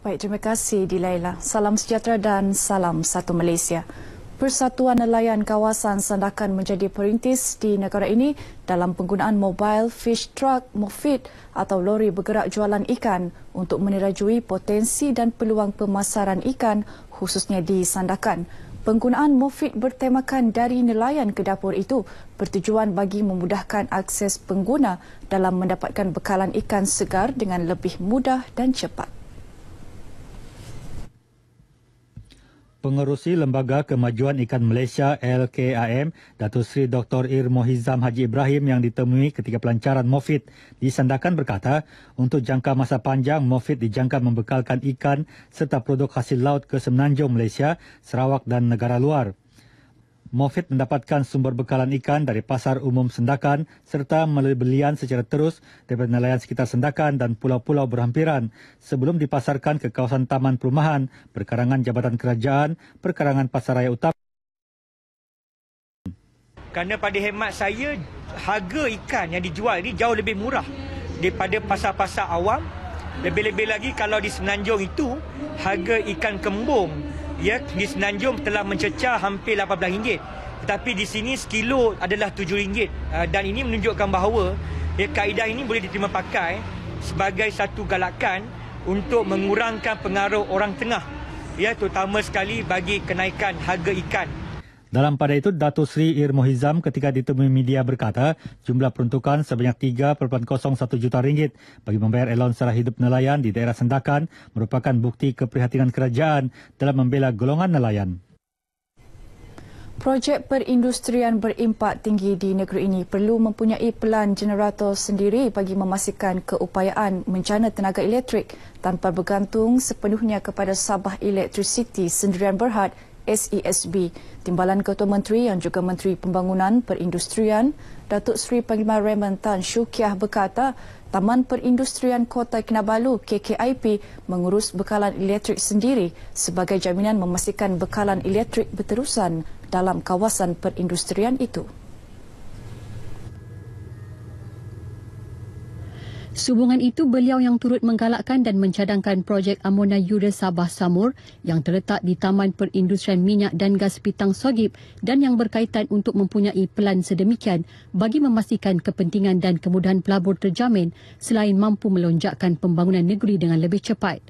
Baik, terima kasih Dilaila. Salam sejahtera dan salam satu Malaysia. Persatuan Nelayan Kawasan Sandakan menjadi perintis di negara ini dalam penggunaan mobile fish truck Mofit atau lori bergerak jualan ikan untuk menerajui potensi dan peluang pemasaran ikan khususnya di Sandakan. Penggunaan Mofit bertemakan dari nelayan ke dapur itu bertujuan bagi memudahkan akses pengguna dalam mendapatkan bekalan ikan segar dengan lebih mudah dan cepat. Pengerusi Lembaga Kemajuan Ikan Malaysia LKAM, Datuk Seri Dr. Ir Mohizam Haji Ibrahim yang ditemui ketika pelancaran Mofit disandakan berkata, untuk jangka masa panjang, Mofit dijangka membekalkan ikan serta produk hasil laut ke Semenanjung Malaysia, Sarawak dan negara luar. Moffitt mendapatkan sumber bekalan ikan dari pasar umum Sendakan serta melalui belian secara terus daripada nelayan sekitar Sendakan dan pulau-pulau berhampiran sebelum dipasarkan ke kawasan Taman Perumahan, Perkarangan Jabatan Kerajaan, Perkarangan Pasaraya Utama. Kerana pada hemat saya, harga ikan yang dijual ini jauh lebih murah daripada pasar-pasar awam. Lebih-lebih lagi kalau di Semenanjung itu, harga ikan kembung ya di Senanjung telah mencecah hampir RM18 tetapi di sini sekilo adalah RM7 ah, dan ini menunjukkan bahawa ya, kaedah ini boleh diterima pakai sebagai satu galakan untuk mengurangkan pengaruh orang tengah ya terutama sekali bagi kenaikan harga ikan dalam pada itu, Datuk Sri Ir Mohizam ketika ditemui media berkata jumlah peruntukan sebanyak 3.01 juta ringgit bagi membayar elon secara hidup nelayan di daerah Sendakan merupakan bukti keprihatinan kerajaan dalam membela golongan nelayan. Projek perindustrian berimpak tinggi di negeri ini perlu mempunyai pelan generator sendiri bagi memastikan keupayaan menjana tenaga elektrik tanpa bergantung sepenuhnya kepada Sabah Electricity Sendirian Berhad SESB. Timbalan Ketua Menteri yang juga Menteri Pembangunan Perindustrian, Datuk Seri Panglima Raymond Tan Syukiah berkata, Taman Perindustrian Kota Kinabalu KKIP mengurus bekalan elektrik sendiri sebagai jaminan memastikan bekalan elektrik berterusan dalam kawasan perindustrian itu. Subungan itu beliau yang turut menggalakkan dan mencadangkan projek Amona Yura Sabah Samur yang terletak di Taman Perindustrian Minyak dan Gas Pitang Sogib dan yang berkaitan untuk mempunyai pelan sedemikian bagi memastikan kepentingan dan kemudahan pelabur terjamin selain mampu melonjakkan pembangunan negeri dengan lebih cepat.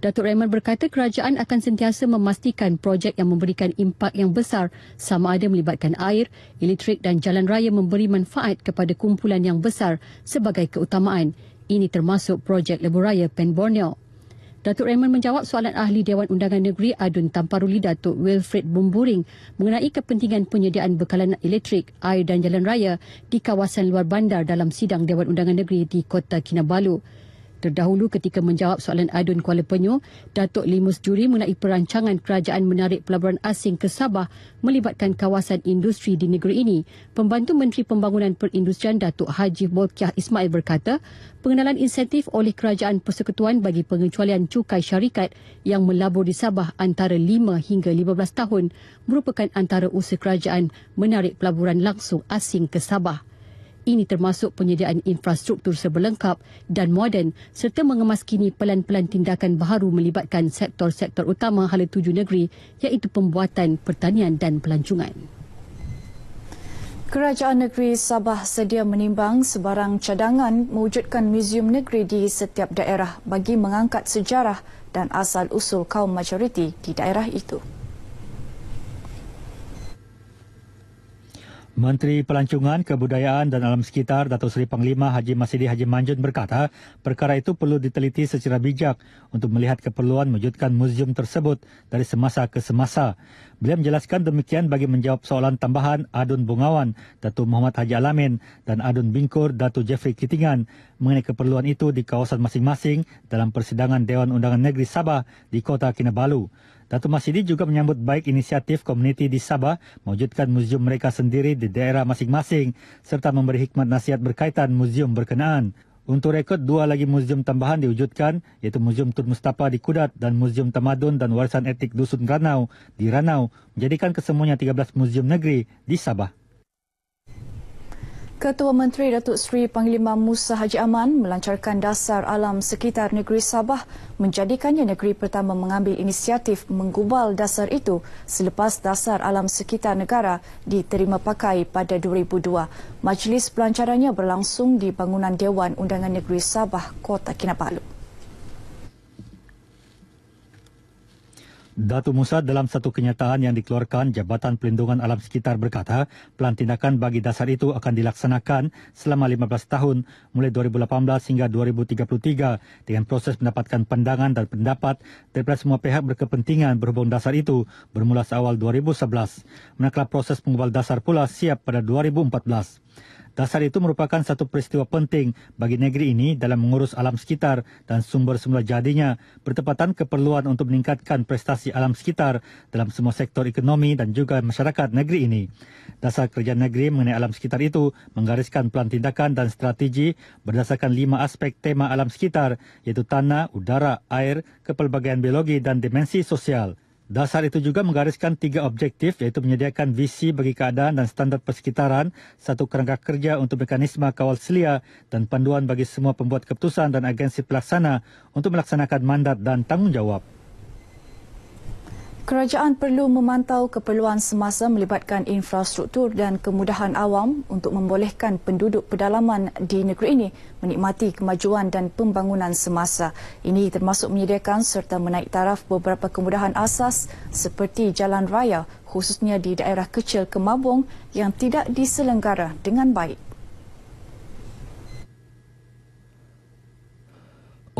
Datuk Raymond berkata kerajaan akan sentiasa memastikan projek yang memberikan impak yang besar sama ada melibatkan air, elektrik dan jalan raya memberi manfaat kepada kumpulan yang besar sebagai keutamaan. Ini termasuk projek lebuh raya Pen Borneo. Datuk Raymond menjawab soalan ahli Dewan Undangan Negeri Adun Tamparuli Datuk Wilfred Bumburing mengenai kepentingan penyediaan bekalan elektrik, air dan jalan raya di kawasan luar bandar dalam sidang Dewan Undangan Negeri di Kota Kinabalu. Terdahulu ketika menjawab soalan adun Kuala Penyu, Datuk Limus Juri mengenai perancangan kerajaan menarik pelaburan asing ke Sabah melibatkan kawasan industri di negeri ini. Pembantu Menteri Pembangunan Perindustrian Datuk Haji Bolkiah Ismail berkata, pengenalan insentif oleh Kerajaan Persekutuan bagi pengecualian cukai syarikat yang melabur di Sabah antara 5 hingga 15 tahun merupakan antara usaha kerajaan menarik pelaburan langsung asing ke Sabah. Ini termasuk penyediaan infrastruktur sebelengkap dan moden serta mengemaskini pelan-pelan tindakan baru melibatkan sektor-sektor utama hala tuju negeri iaitu pembuatan, pertanian dan pelancongan. Kerajaan Negeri Sabah sedia menimbang sebarang cadangan mewujudkan muzium negeri di setiap daerah bagi mengangkat sejarah dan asal-usul kaum majoriti di daerah itu. Menteri Pelancongan Kebudayaan dan Alam Sekitar Datuk Seri Panglima Haji Masidi Haji Manjun berkata, perkara itu perlu diteliti secara bijak untuk melihat keperluan mewujudkan muzium tersebut dari semasa ke semasa. Beliau menjelaskan demikian bagi menjawab soalan tambahan Adun Bungawan, Dato Muhammad Haji Alamin dan Adun Bingkur Dato Jeffrey Kitingan mengenai keperluan itu di kawasan masing-masing dalam persidangan Dewan Undangan Negeri Sabah di Kota Kinabalu. Datu Masidi juga menyambut baik inisiatif komuniti di Sabah mewujudkan muzium mereka sendiri di daerah masing-masing serta memberi hikmat nasihat berkaitan muzium berkenaan. Untuk rekod, dua lagi muzium tambahan diwujudkan iaitu Muzium Tun Mustafa di Kudat dan Muzium Tamadun dan Warisan Etik Dusun Ranau di Ranau menjadikan kesemuanya 13 muzium negeri di Sabah. Ketua Menteri Datuk Seri Panglima Musa Haji Aman melancarkan dasar alam sekitar negeri Sabah menjadikannya negeri pertama mengambil inisiatif menggubal dasar itu selepas dasar alam sekitar negara diterima pakai pada 2002. Majlis pelancarannya berlangsung di bangunan Dewan Undangan Negeri Sabah, Kota Kinabalu. Datuk Musa dalam satu kenyataan yang dikeluarkan Jabatan Pelindungan Alam Sekitar berkata, pelan tindakan bagi dasar itu akan dilaksanakan selama 15 tahun mulai 2018 hingga 2033 dengan proses mendapatkan pandangan dan pendapat daripada semua pihak berkepentingan berhubung dasar itu bermula seawal 2011. Manakala proses pengubal dasar pula siap pada 2014. Dasar itu merupakan satu peristiwa penting bagi negeri ini dalam mengurus alam sekitar dan sumber semula jadinya bertepatan keperluan untuk meningkatkan prestasi alam sekitar dalam semua sektor ekonomi dan juga masyarakat negeri ini. Dasar kerja negeri mengenai alam sekitar itu menggariskan pelan tindakan dan strategi berdasarkan lima aspek tema alam sekitar iaitu tanah, udara, air, kepelbagaian biologi dan dimensi sosial. Dasar itu juga menggariskan tiga objektif iaitu menyediakan visi bagi keadaan dan standar persekitaran, satu kerangka kerja untuk mekanisme kawal selia dan panduan bagi semua pembuat keputusan dan agensi pelaksana untuk melaksanakan mandat dan tanggungjawab. Kerajaan perlu memantau keperluan semasa melibatkan infrastruktur dan kemudahan awam untuk membolehkan penduduk pedalaman di negeri ini menikmati kemajuan dan pembangunan semasa. Ini termasuk menyediakan serta menaik taraf beberapa kemudahan asas seperti jalan raya khususnya di daerah kecil Kemabung yang tidak diselenggara dengan baik.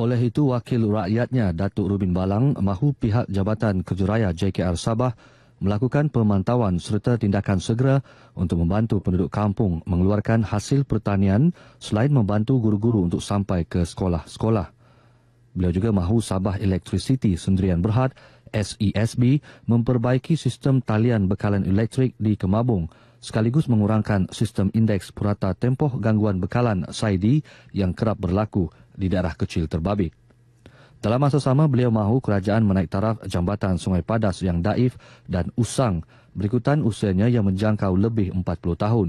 Oleh itu, wakil rakyatnya Datuk Rubin Balang mahu pihak Jabatan Kerja Raya JKR Sabah melakukan pemantauan serta tindakan segera untuk membantu penduduk kampung mengeluarkan hasil pertanian selain membantu guru-guru untuk sampai ke sekolah-sekolah. Beliau juga mahu Sabah Electricity Sendirian Berhad SESB memperbaiki sistem talian bekalan elektrik di Kemabung sekaligus mengurangkan sistem indeks purata tempoh gangguan bekalan SAID yang kerap berlaku di daerah kecil terbabit. Dalam masa sama, beliau mahu kerajaan menaik taraf jambatan Sungai Padas yang daif dan usang berikutan usianya yang menjangkau lebih 40 tahun.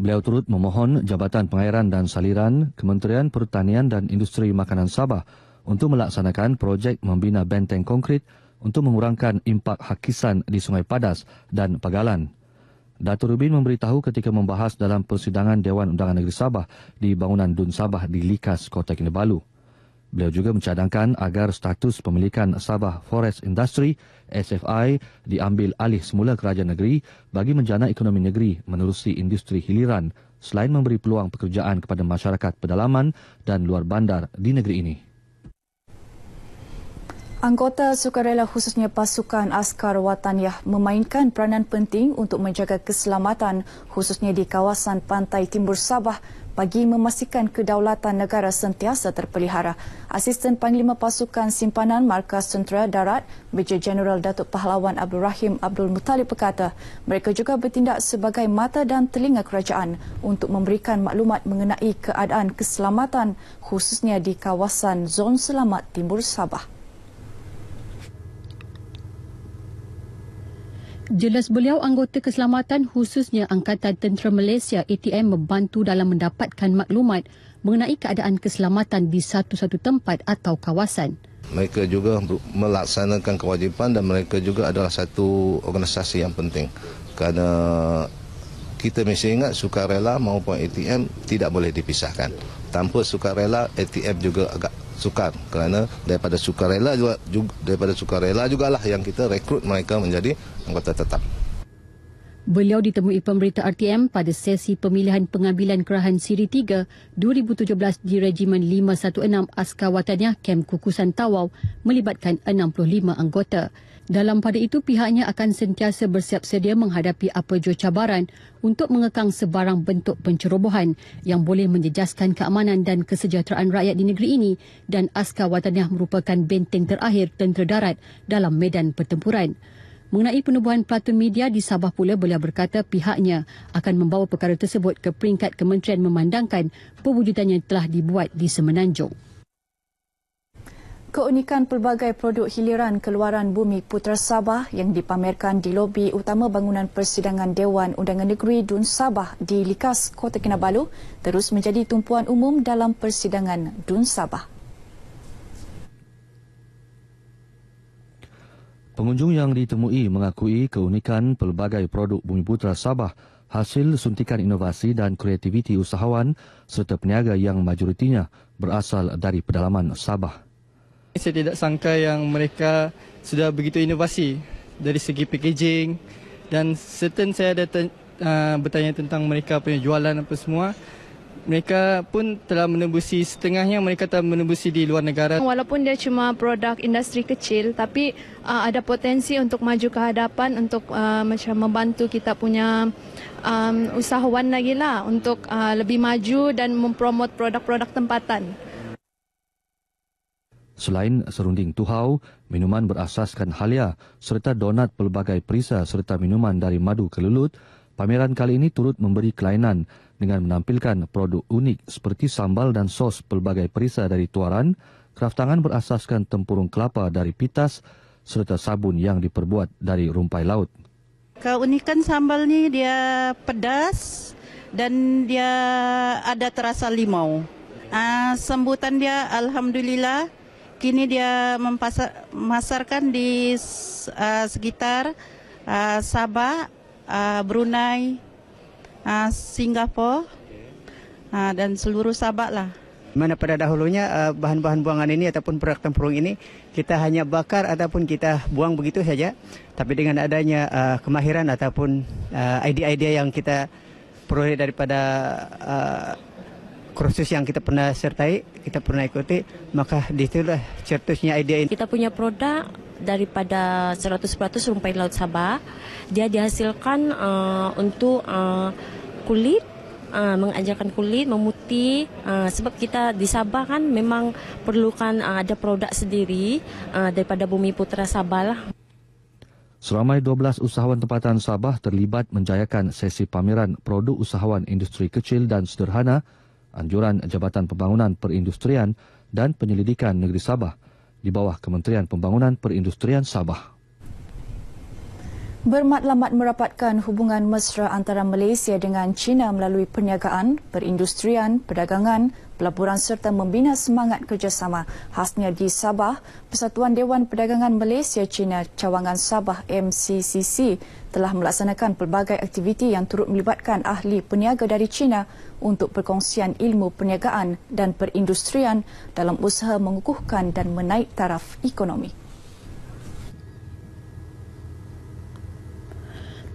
Beliau turut memohon Jabatan Pengairan dan Saliran Kementerian Pertanian dan Industri Makanan Sabah untuk melaksanakan projek membina benteng konkrit untuk mengurangkan impak hakisan di Sungai Padas dan Pagalan. Dato Rubin memberitahu ketika membahas dalam persidangan Dewan Undangan Negeri Sabah di bangunan Dun Sabah di Likas, Kota Kinabalu. Beliau juga mencadangkan agar status pemilikan Sabah Forest Industry, SFI, diambil alih semula kerajaan negeri bagi menjana ekonomi negeri menerusi industri hiliran selain memberi peluang pekerjaan kepada masyarakat pedalaman dan luar bandar di negeri ini. Anggota sukarela khususnya pasukan askar Wataniah memainkan peranan penting untuk menjaga keselamatan khususnya di kawasan pantai timur Sabah bagi memastikan kedaulatan negara sentiasa terpelihara. Asisten Panglima Pasukan Simpanan Markas Sentera Darat, Major General Datuk Pahlawan Abdul Rahim Abdul Muttalib berkata, mereka juga bertindak sebagai mata dan telinga kerajaan untuk memberikan maklumat mengenai keadaan keselamatan khususnya di kawasan zon selamat timur Sabah. Jelas beliau anggota keselamatan khususnya Angkatan Tentera Malaysia ATM membantu dalam mendapatkan maklumat mengenai keadaan keselamatan di satu-satu tempat atau kawasan. Mereka juga melaksanakan kewajipan dan mereka juga adalah satu organisasi yang penting. Kerana kita mesti ingat sukarela maupun ATM tidak boleh dipisahkan. Tanpa sukarela, ATM juga agak sukar kerana daripada sukarela juga, juga daripada sukarela jugalah yang kita rekrut mereka menjadi anggota tetap. Beliau ditemui pemberita RTM pada sesi pemilihan pengambilan kerahan Siri 3 2017 di Regimen 516 Askar Wataniah Kem Kukusan Tawau melibatkan 65 anggota. Dalam pada itu pihaknya akan sentiasa bersiap sedia menghadapi apa jua cabaran untuk mengekang sebarang bentuk pencerobohan yang boleh menjejaskan keamanan dan kesejahteraan rakyat di negeri ini dan askar wataniah merupakan benteng terakhir tentera darat dalam medan pertempuran. Mengenai penubuhan pelatun media di Sabah pula beliau berkata pihaknya akan membawa perkara tersebut ke peringkat kementerian memandangkan perwujudannya telah dibuat di Semenanjung. Keunikan pelbagai produk hiliran keluaran bumi Putra Sabah yang dipamerkan di lobi utama bangunan persidangan Dewan Undangan Negeri Dun Sabah di Likas, Kota Kinabalu terus menjadi tumpuan umum dalam persidangan Dun Sabah. Pengunjung yang ditemui mengakui keunikan pelbagai produk bumi Putra Sabah hasil suntikan inovasi dan kreativiti usahawan serta peniaga yang majoritinya berasal dari pedalaman Sabah. Saya tidak sangka yang mereka sudah begitu inovasi dari segi packaging dan certain saya ada ten, uh, bertanya tentang mereka punya jualan apa semua. Mereka pun telah menembusi setengahnya mereka telah menembusi di luar negara. Walaupun dia cuma produk industri kecil tapi uh, ada potensi untuk maju ke hadapan untuk uh, macam membantu kita punya um, usahawan lagi lah untuk uh, lebih maju dan mempromot produk-produk tempatan. Selain serunding tuhau, minuman berasaskan halia serta donat pelbagai perisa serta minuman dari madu kelulut, pameran kali ini turut memberi kelainan dengan menampilkan produk unik seperti sambal dan sos pelbagai perisa dari tuaran, kraftangan berasaskan tempurung kelapa dari pitas serta sabun yang diperbuat dari rumpai laut. Keunikan sambal ni dia pedas dan dia ada terasa limau. Uh, ah, sembutan dia Alhamdulillah kini dia memasarkan di uh, sekitar uh, Sabah, uh, Brunei, uh, Singapura uh, dan seluruh Sabah lah. Mana pada dahulunya uh, bahan-bahan buangan ini ataupun perak tempurung ini kita hanya bakar ataupun kita buang begitu saja. Tapi dengan adanya uh, kemahiran ataupun uh, idea-idea yang kita peroleh daripada uh, kursus yang kita pernah sertai, kita pernah ikuti, maka di situlah cetusnya idea ini. Kita punya produk daripada 100% rumpai laut Sabah. Dia dihasilkan uh, untuk uh, kulit Uh, mengajarkan kulit, memutih uh, sebab kita di Sabah kan memang perlukan uh, ada produk sendiri uh, daripada bumi putera Sabah lah. Selama 12 usahawan tempatan Sabah terlibat menjayakan sesi pameran produk usahawan industri kecil dan sederhana anjuran Jabatan Pembangunan Perindustrian dan Penyelidikan Negeri Sabah di bawah Kementerian Pembangunan Perindustrian Sabah. Bermatlamat merapatkan hubungan mesra antara Malaysia dengan China melalui perniagaan, perindustrian, perdagangan, pelaburan serta membina semangat kerjasama khasnya di Sabah, Persatuan Dewan Perdagangan Malaysia China Cawangan Sabah MCCC telah melaksanakan pelbagai aktiviti yang turut melibatkan ahli peniaga dari China untuk perkongsian ilmu perniagaan dan perindustrian dalam usaha mengukuhkan dan menaik taraf ekonomi.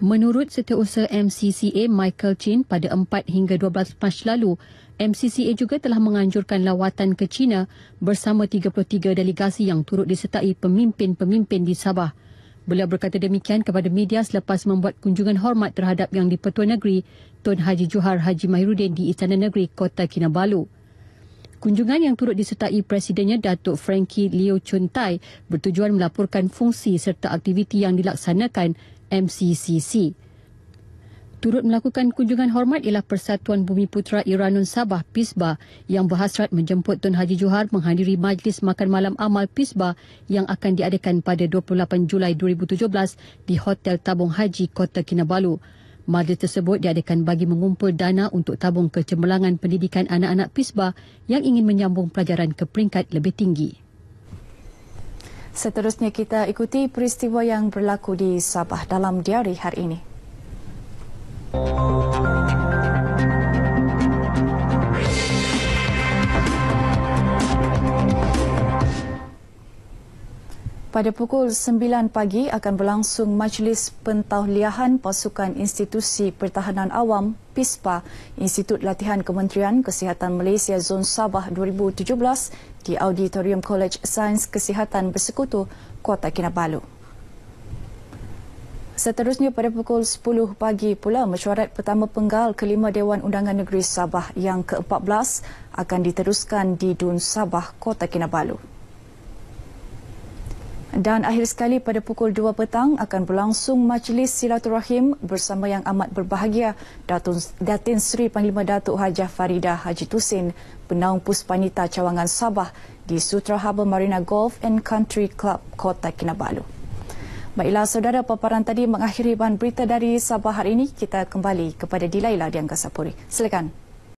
Menurut setiausaha MCCA Michael Chin pada 4 hingga 12 Mac lalu, MCCA juga telah menganjurkan lawatan ke China bersama 33 delegasi yang turut disertai pemimpin-pemimpin di Sabah. Beliau berkata demikian kepada media selepas membuat kunjungan hormat terhadap Yang di-Pertuan Negeri, Tun Haji Johar Haji Mahirudin di Istana Negeri, Kota Kinabalu. Kunjungan yang turut disertai Presidennya Datuk Frankie Leo Chun Tai bertujuan melaporkan fungsi serta aktiviti yang dilaksanakan MCCC. Turut melakukan kunjungan hormat ialah Persatuan Bumi Putera Iranun Sabah PISBA yang berhasrat menjemput Tun Haji Johar menghadiri Majlis Makan Malam Amal PISBA yang akan diadakan pada 28 Julai 2017 di Hotel Tabung Haji Kota Kinabalu. Majlis tersebut diadakan bagi mengumpul dana untuk tabung kecemerlangan pendidikan anak-anak PISBA yang ingin menyambung pelajaran ke peringkat lebih tinggi. Seterusnya kita ikuti peristiwa yang berlaku di Sabah dalam diari hari ini. Pada pukul 9 pagi akan berlangsung majlis pentauliahan pasukan institusi pertahanan awam PISPA, Institut Latihan Kementerian Kesihatan Malaysia Zon Sabah 2017 di Auditorium College Sains Kesihatan Bersekutu, Kota Kinabalu. Seterusnya pada pukul 10 pagi pula mesyuarat pertama penggal kelima Dewan Undangan Negeri Sabah yang ke-14 akan diteruskan di Dun Sabah, Kota Kinabalu. Dan akhir sekali pada pukul 2 petang akan berlangsung majlis silaturahim bersama yang amat berbahagia Datun, Datin Sri Panglima Datuk Hajah Farida Haji Tusin, Penaung Puspanita Cawangan Sabah di Sutra Harbour Marina Golf and Country Club Kota Kinabalu. Baiklah saudara, paparan tadi mengakhiri bahan berita dari Sabah hari ini. Kita kembali kepada Dilaila di Angkasa Puri. Silakan.